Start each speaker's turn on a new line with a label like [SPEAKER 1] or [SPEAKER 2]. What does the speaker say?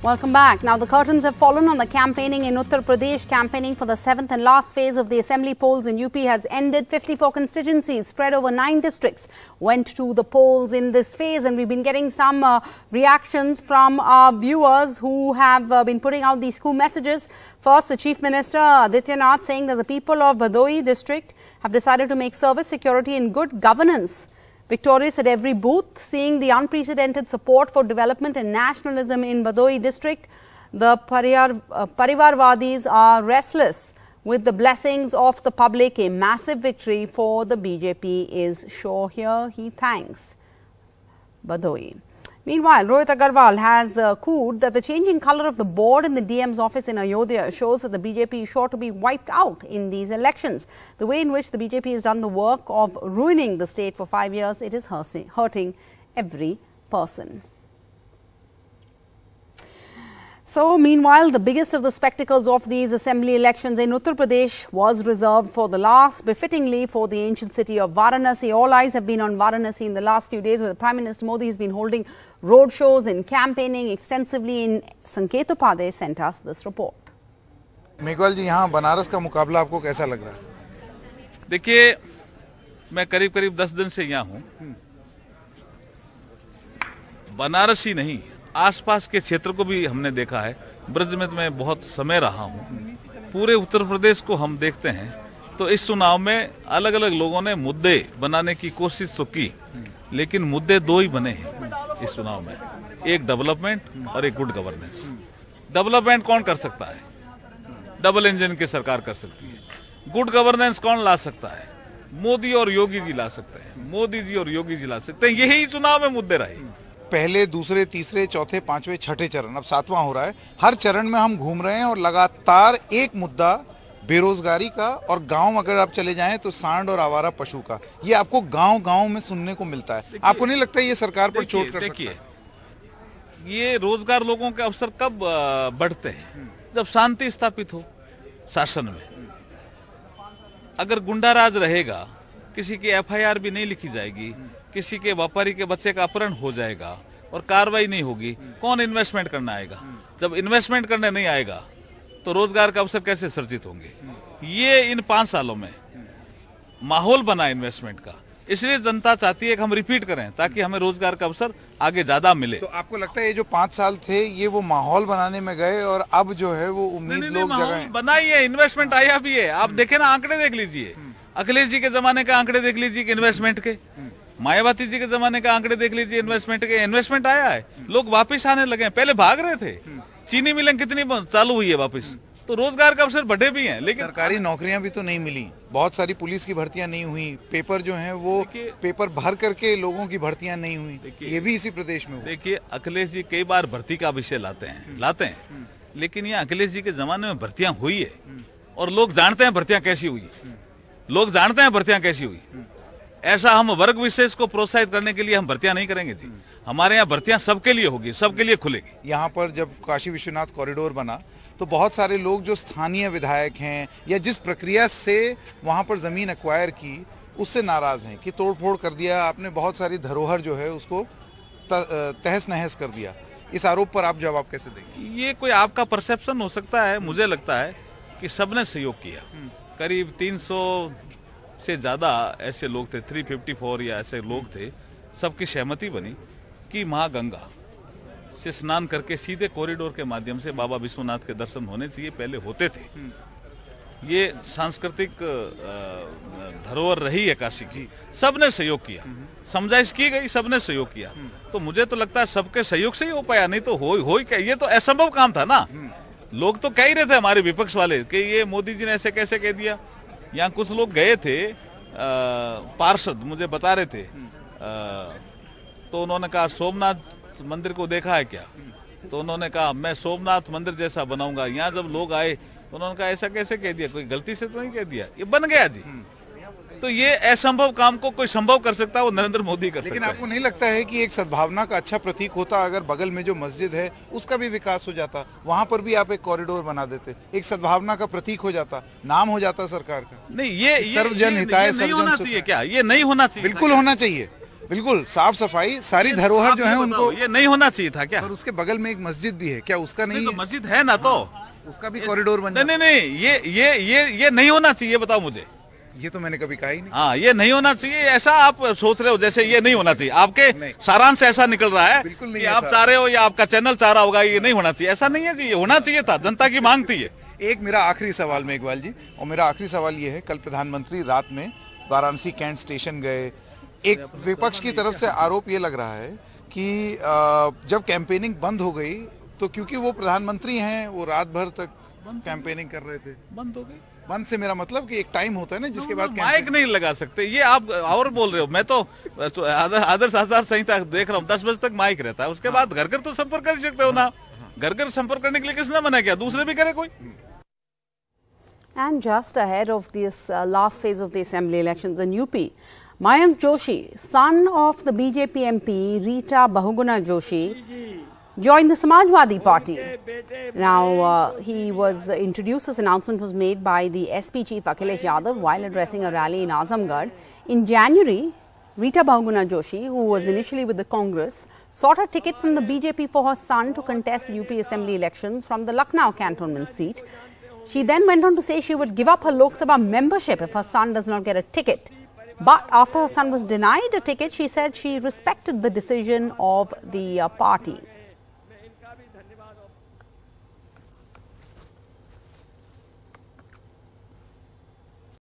[SPEAKER 1] Welcome back. Now, the curtains have fallen on the campaigning in Uttar Pradesh. Campaigning for the seventh and last phase of the assembly polls in UP has ended. 54 constituencies spread over nine districts went to the polls in this phase. And we've been getting some uh, reactions from our viewers who have uh, been putting out these cool messages. First, the Chief Minister Adityanath saying that the people of Badoi district have decided to make service, security and good governance Victorious at every booth, seeing the unprecedented support for development and nationalism in Badoi district, the Parivar, uh, Parivarvadis are restless with the blessings of the public. A massive victory for the BJP is sure here. He thanks Badoi. Meanwhile, Rohit Agarwal has uh, cooed that the changing color of the board in the DM's office in Ayodhya shows that the BJP is sure to be wiped out in these elections. The way in which the BJP has done the work of ruining the state for five years, it is hurting every person. So, meanwhile, the biggest of the spectacles of these assembly elections in Uttar Pradesh was reserved for the last, befittingly for the ancient city of Varanasi. All eyes have been on Varanasi in the last few days, where Prime Minister Modi has been holding road shows and campaigning extensively. In Sanketupade. sent us this report. Meghwal यहाँ बनारस का मुकाबला आपको कैसा लग रहा है
[SPEAKER 2] देखिए मैं करीब करीब दस दिन से यहाँ हूँ बनारस ही नहीं आसपास के क्षेत्र को भी हमने देखा है ब्रज में तो मैं बहुत समय रहा हूँ पूरे उत्तर प्रदेश को हम देखते हैं तो इस चुनाव में अलग अलग लोगों ने मुद्दे बनाने की कोशिश तो की लेकिन मुद्दे दो ही बने हैं इस चुनाव में एक डेवलपमेंट और एक गुड गवर्नेंस डेवलपमेंट कौन कर सकता है डबल इंजन की सरकार कर सकती है गुड गवर्नेंस कौन ला सकता है मोदी और योगी जी ला सकते हैं मोदी जी और योगी जी ला सकते हैं यही चुनाव में मुद्दे रहे पहले दूसरे तीसरे चौथे पांचवे छठे चरण अब सातवां
[SPEAKER 3] हो रहा है हर चरण में हम घूम रहे हैं और लगातार एक मुद्दा बेरोजगारी का और गांव अगर आप चले जाएं तो सांड और आवारा पशु का ये आपको गांव गांव में सुनने को मिलता है आपको नहीं
[SPEAKER 2] लगता ये सरकार पर चोट कर सकती है ये रोजगार लोगों के अवसर कब बढ़ते हैं हम्म। जब शांति स्थापित हो शासन में अगर राज रहेगा किसी की एफ भी नहीं लिखी जाएगी हम्म। किसी के व्यापारी के बच्चे का अपहरण हो जाएगा और कार्रवाई नहीं होगी कौन इन्वेस्टमेंट करना आएगा जब इन्वेस्टमेंट करने नहीं आएगा तो रोजगार का अवसर कैसे सृजित होंगे ये इन पांच सालों में माहौल बना इन्वेस्टमेंट का इसलिए जनता चाहती है कि हम रिपीट करें ताकि हमें रोजगार का अवसर आगे ज्यादा मिले तो
[SPEAKER 3] आपको लगता है ये जो पांच साल थे ये वो माहौल बनाने में गए और अब जो है वो उम्मीद लोग
[SPEAKER 2] बनाई है इन्वेस्टमेंट आया भी है आप देखे ना आंकड़े देख लीजिए हम्म। अखिलेश जी के जमाने के आंकड़े देख लीजिए इन्वेस्टमेंट के हम्म। मायावती जी के जमाने का आंकड़े देख लीजिए इन्वेस्टमेंट के इन्वेस्टमेंट आया है लोग वापस आने लगे हैं पहले भाग रहे थे हम्म। चीनी मिलें कितनी चालू हुई है वापस हम्म। तो रोजगार का अवसर बढ़े भी हैं लेकिन सरकारी नौकरियां भी तो
[SPEAKER 3] नहीं मिली बहुत सारी पुलिस की भर्तियां नहीं हुई पेपर जो हैं वो पेपर भर करके लोगों
[SPEAKER 2] की भर्तियां नहीं हुई ये भी इसी प्रदेश में देखिए अखिलेश जी कई बार भर्ती का विषय लाते हैं हम्म। लाते हैं लेकिन ये अखिलेश जी के जमाने में भर्तियां हुई है और लोग जानते हैं भर्तियां कैसी हुई लोग जानते हैं भर्तियां कैसी हुई ऐसा हम वर्ग विशेष को प्रोत्साहित करने के लिए हम भर्तियां नहीं करेंगे जी हमारे यहाँ भर्तियां सबके लिए होगी सबके लिए खुलेगी
[SPEAKER 3] यहाँ पर जब काशी विश्वनाथ कॉरिडोर बना तो बहुत सारे लोग जो स्थानीय विधायक हैं या जिस प्रक्रिया से वहाँ पर ज़मीन एक्वायर की उससे नाराज़ हैं कि तोड़फोड़ कर दिया आपने बहुत सारी धरोहर जो है उसको तहस नहस कर दिया इस आरोप पर आप जवाब कैसे देंगे
[SPEAKER 2] ये कोई आपका परसेप्शन हो सकता है मुझे लगता है कि सबने सहयोग किया हम्म। करीब 300 से ज़्यादा ऐसे लोग थे 354 या ऐसे लोग थे सबकी सहमति बनी कि माँ गंगा से स्नान करके सीधे कॉरिडोर के माध्यम से बाबा विश्वनाथ के दर्शन होने चाहिए पहले होते थे हम्म। ये सांस्कृतिक धरोहर रही है काशी की सबने सहयोग किया हम्म। समझाइश की गई सबने सहयोग किया हम्म। तो मुझे तो लगता है सबके सहयोग से ही हो पाया नहीं तो हो हो ही क्या ये तो असंभव काम था ना लोग तो कह ही रहे थे हमारे विपक्ष वाले कि ये मोदी जी ने ऐसे कैसे कह दिया यहाँ कुछ लोग गए थे पार्षद मुझे बता रहे थे आ, हम्म। तो उन्होंने कहा सोमनाथ मंदिर को देखा है क्या हम्म। तो उन्होंने कहा मैं सोमनाथ मंदिर जैसा बनाऊंगा यहाँ जब लोग आए उन्होंने कहा ऐसा कैसे कह दिया कोई गलती से तो नहीं कह दिया ये बन गया जी हम्म। तो ये असंभव काम को कोई संभव कर सकता है वो नरेंद्र मोदी कर लेकिन आपको
[SPEAKER 3] नहीं लगता है कि एक सद्भावना का अच्छा प्रतीक होता अगर बगल में जो मस्जिद है उसका भी विकास हो जाता वहाँ पर भी आप एक कॉरिडोर बना देते एक सद्भावना का प्रतीक हो जाता नाम हो जाता सरकार का नहीं ये सर्वजन हिताय
[SPEAKER 2] क्या ये नहीं होना चाहिए बिल्कुल होना चाहिए
[SPEAKER 3] बिल्कुल साफ सफाई सारी धरोहर जो है उनको ये नहीं होना चाहिए था क्या और उसके बगल में एक मस्जिद भी है क्या उसका नहीं, नहीं
[SPEAKER 2] तो मस्जिद है ना तो उसका भी कॉरिडोर बन नहीं नहीं नहीं ये ये ये ये नहीं होना चाहिए बताओ मुझे
[SPEAKER 3] ये तो मैंने कभी कहा ही नहीं
[SPEAKER 2] हाँ ये नहीं होना चाहिए ऐसा आप सोच रहे हो जैसे ये नहीं होना चाहिए आपके सारांश ऐसा निकल रहा है बिल्कुल
[SPEAKER 3] नहीं आप चाह रहे
[SPEAKER 2] हो या आपका चैनल चाह रहा होगा ये नहीं होना चाहिए ऐसा नहीं है जी ये होना चाहिए था जनता की मांग थी ये एक मेरा आखिरी सवाल मेघवाल जी और मेरा आखिरी सवाल
[SPEAKER 3] ये है कल प्रधानमंत्री रात में वाराणसी कैंट स्टेशन गए एक विपक्ष की तरफ से आरोप ये लग रहा है कि जब कैंपेनिंग बंद हो गई तो क्योंकि वो प्रधानमंत्री हैं वो रात भर तक कैंपेनिंग कर रहे थे बंद हो गई बंद से मेरा मतलब कि एक
[SPEAKER 2] टाइम होता है ना जिसके बाद माइक नहीं लगा सकते ये आप और बोल रहे हो मैं तो, तो आदर, आचार संहिता देख रहा हूँ दस बजे तक माइक रहता है उसके बाद हाँ। घर घर तो संपर्क कर सकते हो ना हाँ, हाँ, घर घर संपर्क करने के लिए किसने मना किया दूसरे भी करे कोई हम्म।
[SPEAKER 1] And just ahead of this uh, last phase of the assembly elections in UP, Mayank Joshi, son of the BJP MP Rita Bahuguna Joshi, joined the Samajwadi Party. Now, uh, he was uh, introduced, this announcement was made by the SP chief Akhilesh Yadav while addressing a rally in Azamgarh. In January, Rita Bahuguna Joshi, who was initially with the Congress, sought a ticket from the BJP for her son to contest the UP Assembly elections from the Lucknow cantonment seat. She then went on to say she would give up her Lok Sabha membership if her son does not get a ticket. But after her son was denied a ticket, she said she respected the decision of the uh, party.